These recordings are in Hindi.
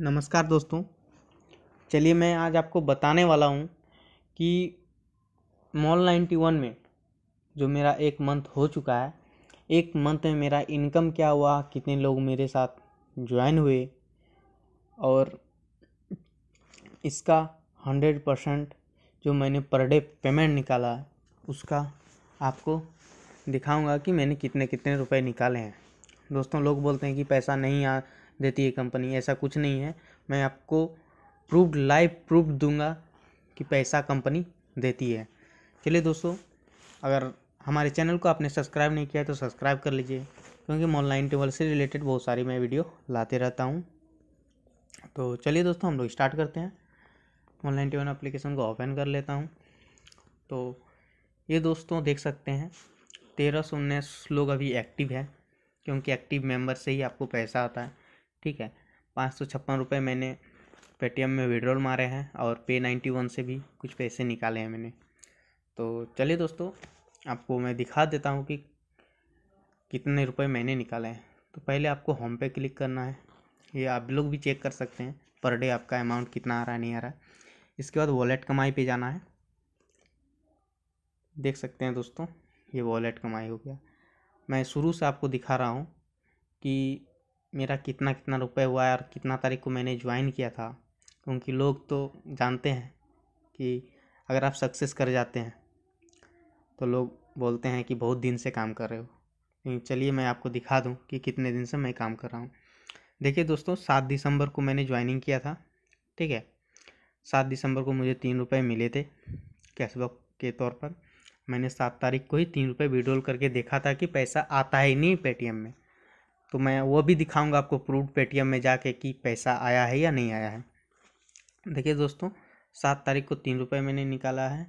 नमस्कार दोस्तों चलिए मैं आज आपको बताने वाला हूँ कि मॉल नाइन्टी वन में जो मेरा एक मंथ हो चुका है एक मंथ में मेरा इनकम क्या हुआ कितने लोग मेरे साथ ज्वाइन हुए और इसका हंड्रेड परसेंट जो मैंने पर डे पेमेंट निकाला है उसका आपको दिखाऊंगा कि मैंने कितने कितने रुपए निकाले हैं दोस्तों लोग बोलते हैं कि पैसा नहीं आ देती है कंपनी ऐसा कुछ नहीं है मैं आपको प्रूफ लाइव प्रूफ दूंगा कि पैसा कंपनी देती है चलिए दोस्तों अगर हमारे चैनल को आपने सब्सक्राइब नहीं किया है तो सब्सक्राइब कर लीजिए क्योंकि मैं ऑनलाइन टेबल से रिलेटेड बहुत सारी मैं वीडियो लाते रहता हूँ तो चलिए दोस्तों हम लोग स्टार्ट करते हैं ऑनलाइन टेबल अप्लीकेशन को ओपन कर लेता हूँ तो ये दोस्तों देख सकते हैं तेरह सौ उन्नीस लोग अभी एक्टिव है क्योंकि एक्टिव मेंबर से ही आपको पैसा आता है ठीक है पाँच सौ छप्पन रुपये मैंने पेटीएम में विड्रॉल मारे हैं और पे नाइन्टी वन से भी कुछ पैसे निकाले हैं मैंने तो चलिए दोस्तों आपको मैं दिखा देता हूँ कि कितने रुपए मैंने निकाले हैं तो पहले आपको होम पे क्लिक करना है ये आप लोग भी चेक कर सकते हैं पर डे आपका अमाउंट कितना आ रहा है नहीं आ रहा है इसके बाद वॉलेट कमाई पे जाना है देख सकते हैं दोस्तों ये वॉलेट कमाई हो गया मैं शुरू से आपको दिखा रहा हूँ कि मेरा कितना कितना रुपये हुआ है और कितना तारीख को मैंने ज्वाइन किया था क्योंकि लोग तो जानते हैं कि अगर आप सक्सेस कर जाते हैं तो लोग बोलते हैं कि बहुत दिन से काम कर रहे हो चलिए मैं आपको दिखा दूँ कि कितने दिन से मैं काम कर रहा हूँ देखिए दोस्तों सात दिसंबर को मैंने ज्वाइनिंग किया था ठीक है सात दिसंबर को मुझे तीन रुपये मिले थे कैशबैक के तौर पर मैंने सात तारीख को ही तीन रुपये विड्रॉल करके देखा था कि पैसा आता ही नहीं पेटीएम में तो मैं वो भी दिखाऊंगा आपको प्रूफ पेटीएम में जाके कि पैसा आया है या नहीं आया है देखिए दोस्तों सात तारीख को तीन रुपये मैंने निकाला है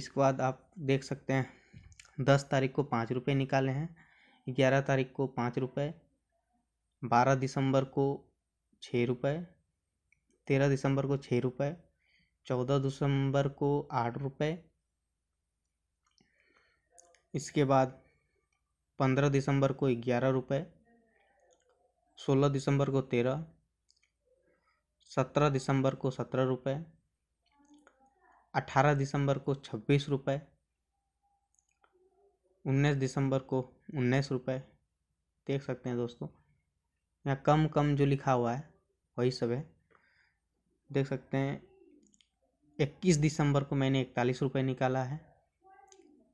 इसके बाद आप देख सकते हैं दस तारीख को पाँच रुपये निकाले हैं ग्यारह तारीख को पाँच रुपये बारह दिसंबर को छः रुपये तेरह दिसंबर को छः रुपये चौदह दिसंबर को आठ रुपये इसके बाद पंद्रह दिसंबर को ग्यारह रुपये सोलह दिसंबर को तेरह सत्रह दिसंबर को सत्रह रुपये अठारह दिसंबर को छब्बीस रुपये उन्नीस दिसंबर को उन्नीस रुपये देख सकते हैं दोस्तों यहाँ कम कम जो लिखा हुआ है वही सब है देख सकते हैं इक्कीस दिसंबर को मैंने इकतालीस रुपये निकाला है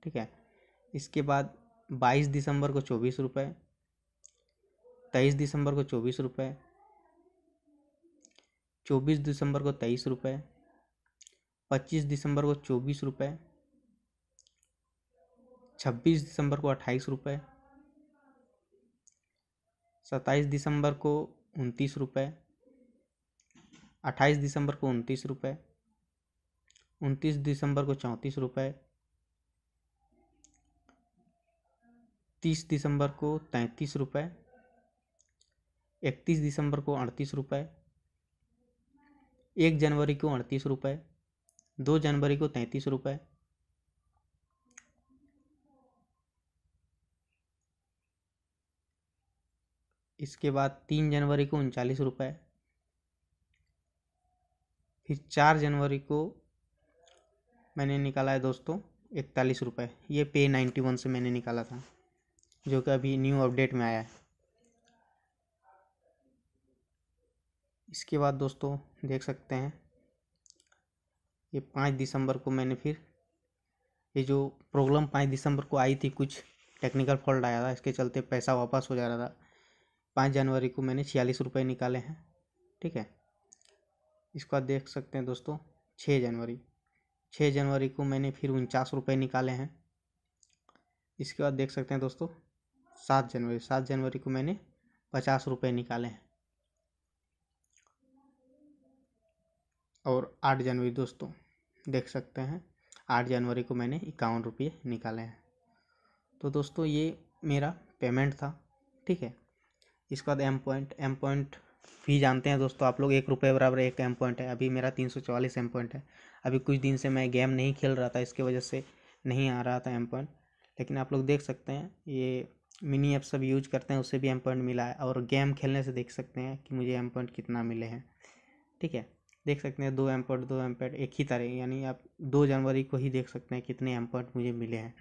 ठीक है इसके बाद बाईस दिसंबर को चौबीस रुपये तेईस दिसंबर को चौबीस रुपये चौबीस दिसंबर को तेईस रुपये पच्चीस दिसंबर को चौबीस रुपये छब्बीस दिसंबर को अट्ठाईस रुपये सत्ताईस दिसंबर को उनतीस रुपये अट्ठाईस दिसंबर को उनतीस रुपये उनतीस दिसंबर को चौंतीस रुपये तीस दिसंबर को तैंतीस रुपये इकतीस दिसंबर को अड़तीस रुपये एक जनवरी को अड़तीस रुपये दो जनवरी को तैंतीस रुपये इसके बाद तीन जनवरी को उनचालीस रुपये फिर चार जनवरी को मैंने निकाला है दोस्तों इकतालीस रुपये ये पे नाइन्टी वन से मैंने निकाला था जो कि अभी न्यू अपडेट में आया है इसके बाद दोस्तों देख सकते हैं ये पाँच दिसंबर को मैंने फिर ये जो प्रॉब्लम पाँच दिसंबर को आई थी कुछ टेक्निकल फॉल्ट आया था इसके चलते पैसा वापस हो जा रहा था पाँच जनवरी को मैंने छियालीस रुपये निकाले हैं ठीक है इसके बाद देख सकते हैं दोस्तों छः जनवरी छः जनवरी को मैंने फिर उनचास रुपये निकाले हैं इसके बाद देख सकते हैं दोस्तों सात जनवरी सात जनवरी को मैंने पचास रुपये निकाले हैं और आठ जनवरी दोस्तों देख सकते हैं आठ जनवरी को मैंने इक्यावन रुपये निकाले हैं तो दोस्तों ये मेरा पेमेंट था ठीक है इसके बाद M point M point fee जानते हैं दोस्तों आप लोग एक रुपये बराबर एक एम पॉइंट है अभी मेरा तीन सौ चवालीस एम पॉइंट है अभी कुछ दिन से मैं गेम नहीं खेल रहा था इसके वजह से नहीं आ रहा था एम पॉइंट लेकिन आप लोग देख सकते हैं ये मिनी ऐप सब यूज करते हैं उससे भी एम पॉइंट मिला है और गेम खेलने से देख सकते हैं कि मुझे एम पॉइंट कितना मिले हैं ठीक है देख सकते हैं दो हेम्पर्ड दो हेम्पर्ड एक ही तरह यानी आप दो जनवरी को ही देख सकते हैं कितने हेम्पर्ड मुझे मिले हैं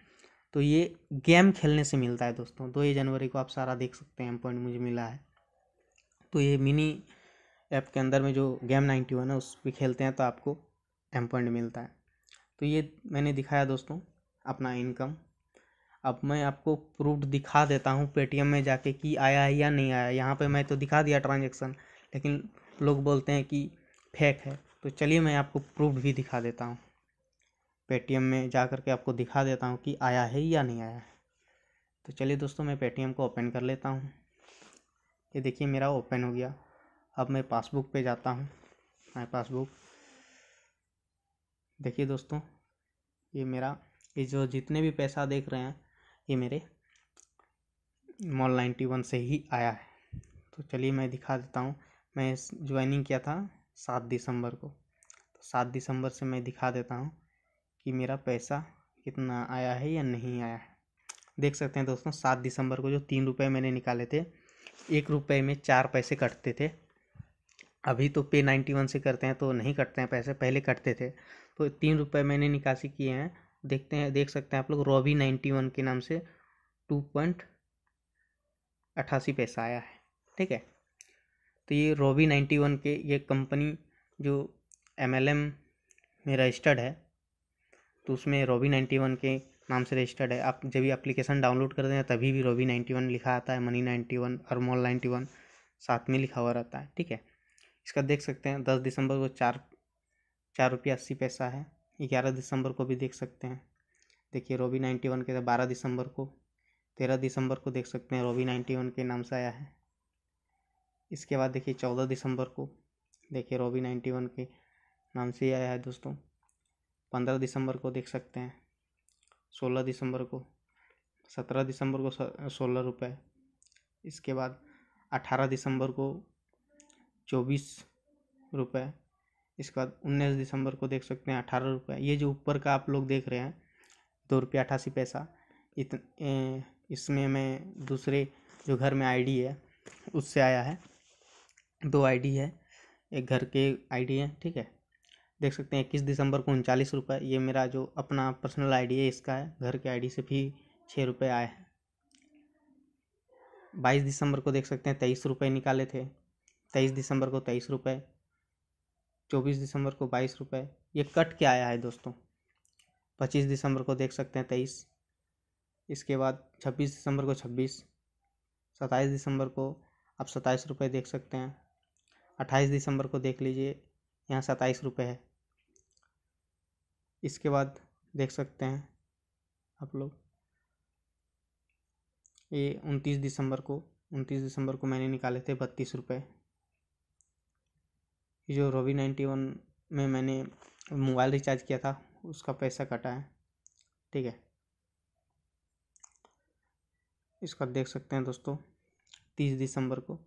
तो ये गेम खेलने से मिलता है दोस्तों दो ही जनवरी को आप सारा देख सकते हैं पॉइंट मुझे मिला है तो ये मिनी ऐप के अंदर में जो गेम नाइन्टी वन है उस पर खेलते हैं तो आपको पॉइंट मिलता है तो ये मैंने दिखाया दोस्तों अपना इनकम अब मैं आपको प्रूफ दिखा देता हूँ पेटीएम में जाके कि आया है या नहीं आया यहाँ पर मैं तो दिखा दिया ट्रांजेक्शन लेकिन लोग बोलते हैं कि फेक है तो चलिए मैं आपको प्रूफ भी दिखा देता हूँ पेटीएम में जा कर के आपको दिखा देता हूँ कि आया है या नहीं आया है तो चलिए दोस्तों मैं पेटीएम को ओपन कर लेता हूँ ये देखिए मेरा ओपन हो गया अब मैं पासबुक पे जाता हूँ माय पासबुक देखिए दोस्तों ये मेरा ये जो जितने भी पैसा देख रहे हैं ये मेरे मॉल नाइन्टी वन से ही आया है तो चलिए मैं दिखा देता हूँ मैं ज्वाइनिंग किया था सात दिसंबर को तो सात दिसंबर से मैं दिखा देता हूँ कि मेरा पैसा कितना आया है या नहीं आया है देख सकते हैं दोस्तों सात दिसंबर को जो तीन रुपये मैंने निकाले थे एक रुपये में चार पैसे कटते थे अभी तो पे नाइन्टी वन से करते हैं तो नहीं कटते हैं पैसे पहले कटते थे तो तीन रुपये मैंने निकासी किए हैं देखते हैं देख सकते हैं आप लोग रॉबी नाइन्टी वन के नाम से टू पॉइंट अट्ठासी पैसा आया है ठीक है तो ये रोबी नाइन्टी वन के ये कंपनी जो एम एल एम में रजिस्टर्ड है तो उसमें रोबी नाइन्टी वन के नाम से रजिस्टर्ड है आप जब भी एप्लीकेशन डाउनलोड करते हैं तभी भी रोबी नाइन्टी वन लिखा आता है मनी नाइन्टी वन और मॉल नाइन्टी वन साथ में लिखा हुआ रहता है ठीक है इसका देख सकते हैं दस दिसंबर को चार चार रुपया अस्सी पैसा है ग्यारह दिसंबर को भी देख सकते हैं देखिए रोबी नाइन्टी वन के तो बारह दिसंबर को तेरह दिसंबर को देख सकते हैं रोबी नाइन्टी वन के नाम से आया है इसके बाद देखिए चौदह दिसंबर को देखिए रोबी नाइन्टी वन के नाम से ही आया है दोस्तों पंद्रह दिसंबर को देख सकते हैं सोलह दिसंबर को सत्रह दिसंबर को सोलह रुपये इसके बाद अठारह दिसंबर को चौबीस रुपये इसके बाद उन्नीस दिसंबर को देख सकते हैं अठारह रुपये ये जो ऊपर का आप लोग देख रहे हैं दो रुपये अठासी पैसा इतने इसमें मैं दूसरे जो घर में आईडी है उससे आया है दो आई.डी. है एक घर के आई.डी. है ठीक है देख सकते हैं इक्कीस दिसंबर को उनचालीस रुपये ये मेरा जो अपना पर्सनल आई.डी. है इसका है घर के आई.डी. से भी छः रुपये आए हैं बाईस दिसंबर को देख सकते हैं तेईस रुपये निकाले थे तेईस दिसंबर को तेईस रुपये चौबीस दिसंबर को बाईस रुपये ये कट के आया है दोस्तों पच्चीस दिसंबर को देख सकते हैं तेईस इसके बाद छब्बीस दिसंबर को छब्बीस सत्ताईस दिसंबर को आप सत्ताईस रुपये देख सकते हैं अट्ठाईस दिसंबर को देख लीजिए यहाँ सत्ताईस रुपये है इसके बाद देख सकते हैं आप लोग ये उनतीस दिसंबर को उनतीस दिसंबर को मैंने निकाले थे बत्तीस रुपये जो रोवी नाइन्टी वन में मैंने मोबाइल रिचार्ज किया था उसका पैसा कटा है ठीक है इसका देख सकते हैं दोस्तों तीस दिसंबर को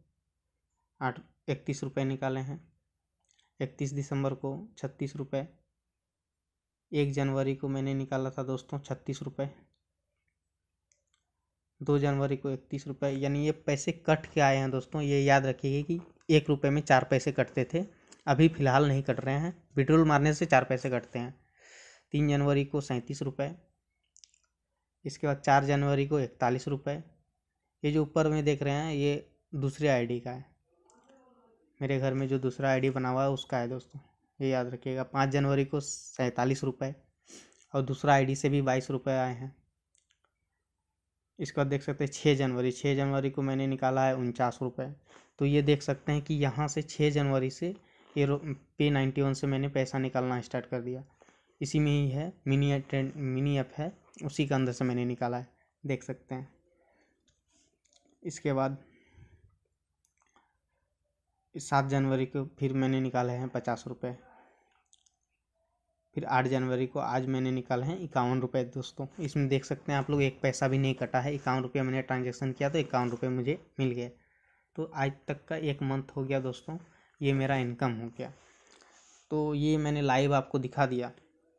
आठ इकतीस रुपये निकाले हैं इकतीस दिसंबर को छत्तीस रुपये एक जनवरी को मैंने निकाला था दोस्तों छत्तीस रुपये दो जनवरी को इकतीस रुपये यानी ये पैसे कट के आए हैं दोस्तों ये याद रखिए कि एक रुपये में चार पैसे कटते थे अभी फ़िलहाल नहीं कट रहे हैं विड्रोल मारने से चार पैसे कटते हैं तीन जनवरी को सैंतीस रुपये इसके बाद चार जनवरी को इकतालीस रुपये ये जो ऊपर में देख रहे हैं ये दूसरे आईडी का है मेरे घर में जो दूसरा आईडी बना हुआ है उसका है दोस्तों ये याद रखिएगा पाँच जनवरी को सैंतालीस रुपये और दूसरा आईडी से भी बाईस रुपये आए हैं इसके बाद देख सकते हैं छः जनवरी छः जनवरी को मैंने निकाला है उनचास रुपये तो ये देख सकते हैं कि यहाँ से छः जनवरी से ये पे नाइन्टी वन से मैंने पैसा निकालना स्टार्ट कर दिया इसी में ही है मिनी ट्रेंड मिनी ऐप है उसी के अंदर से मैंने निकाला है देख सकते हैं इसके बाद सात जनवरी को फिर मैंने निकाले हैं पचास रुपये फिर आठ जनवरी को आज मैंने निकाले हैं इक्यावन रुपये दोस्तों इसमें देख सकते हैं आप लोग एक पैसा भी नहीं कटा है इक्यावन रुपये मैंने ट्रांजेक्शन किया तो इक्यावन रुपये मुझे मिल गए तो आज तक का एक मंथ हो गया दोस्तों ये मेरा इनकम हो गया तो ये मैंने लाइव आपको दिखा दिया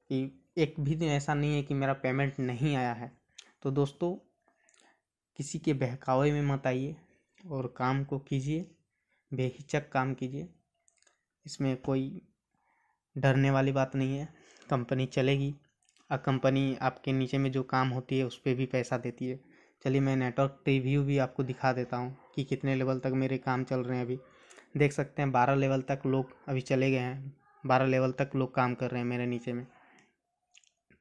कि एक भी दिन ऐसा नहीं है कि मेरा पेमेंट नहीं आया है तो दोस्तों किसी के बहकावे में मत आइए और काम को कीजिए बेहिचक काम कीजिए इसमें कोई डरने वाली बात नहीं है कंपनी चलेगी और कंपनी आपके नीचे में जो काम होती है उस पर भी पैसा देती है चलिए मैं नेटवर्क रिव्यू भी आपको दिखा देता हूँ कि कितने लेवल तक मेरे काम चल रहे हैं अभी देख सकते हैं बारह लेवल तक लोग अभी चले गए हैं बारह लेवल तक लोग काम कर रहे हैं मेरे नीचे में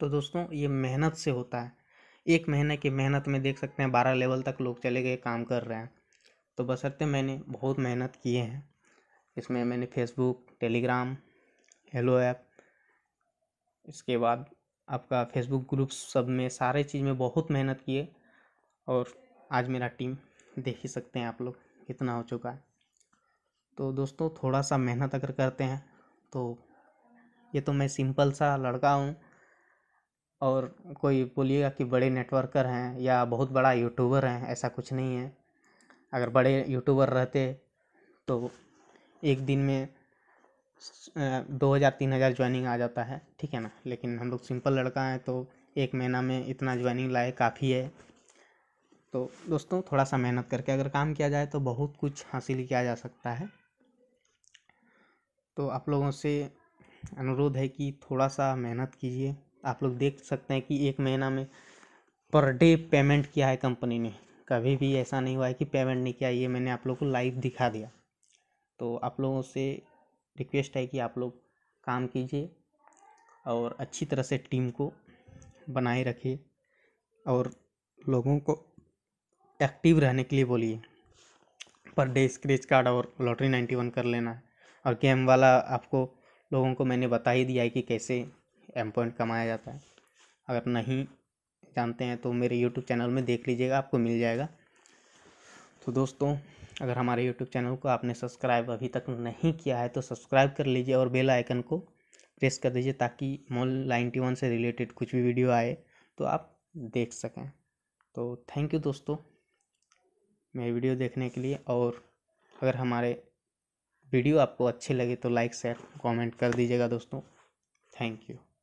तो दोस्तों ये मेहनत से होता है एक महीने की मेहनत में देख सकते हैं बारह लेवल तक लोग चले गए काम कर रहे हैं तो बशर्ते मैंने बहुत मेहनत किए हैं इसमें मैंने फेसबुक टेलीग्राम हेलो ऐप इसके बाद आपका फेसबुक ग्रुप सब में सारे चीज़ में बहुत मेहनत किए और आज मेरा टीम देख ही सकते हैं आप लोग कितना हो चुका है तो दोस्तों थोड़ा सा मेहनत अगर करते हैं तो ये तो मैं सिंपल सा लड़का हूँ और कोई बोलिएगा कि बड़े नेटवर्कर हैं या बहुत बड़ा यूट्यूबर हैं ऐसा कुछ नहीं है अगर बड़े यूट्यूबर रहते तो एक दिन में दो हज़ार तीन हज़ार ज्वाइनिंग आ जाता है ठीक है ना लेकिन हम लोग सिंपल लड़का हैं तो एक महीना में इतना ज्वाइनिंग लाए काफ़ी है तो दोस्तों थोड़ा सा मेहनत करके अगर काम किया जाए तो बहुत कुछ हासिल किया जा सकता है तो आप लोगों से अनुरोध है कि थोड़ा सा मेहनत कीजिए आप लोग देख सकते हैं कि एक महीना में पर डे पेमेंट किया है कंपनी ने कभी भी ऐसा नहीं हुआ है कि पेमेंट नहीं किया ये मैंने आप लोग को लाइव दिखा दिया तो आप लोगों से रिक्वेस्ट है कि आप लोग काम कीजिए और अच्छी तरह से टीम को बनाए रखिए और लोगों को एक्टिव रहने के लिए बोलिए पर डे स्क्रेच कार्ड और लॉटरी नाइन्टी वन कर लेना है और गेम वाला आपको लोगों को मैंने बता ही दिया है कि कैसे एम पॉइंट कमाया जाता है अगर नहीं जानते हैं तो मेरे यूट्यूब चैनल में देख लीजिएगा आपको मिल जाएगा तो दोस्तों अगर हमारे यूट्यूब चैनल को आपने सब्सक्राइब अभी तक नहीं किया है तो सब्सक्राइब कर लीजिए और बेल आइकन को प्रेस कर दीजिए ताकि मॉल नाइन्टी वन से रिलेटेड कुछ भी वीडियो आए तो आप देख सकें तो थैंक यू दोस्तों मेरी वीडियो देखने के लिए और अगर हमारे वीडियो आपको अच्छे लगे तो लाइक शेयर कमेंट कर दीजिएगा दोस्तों थैंक यू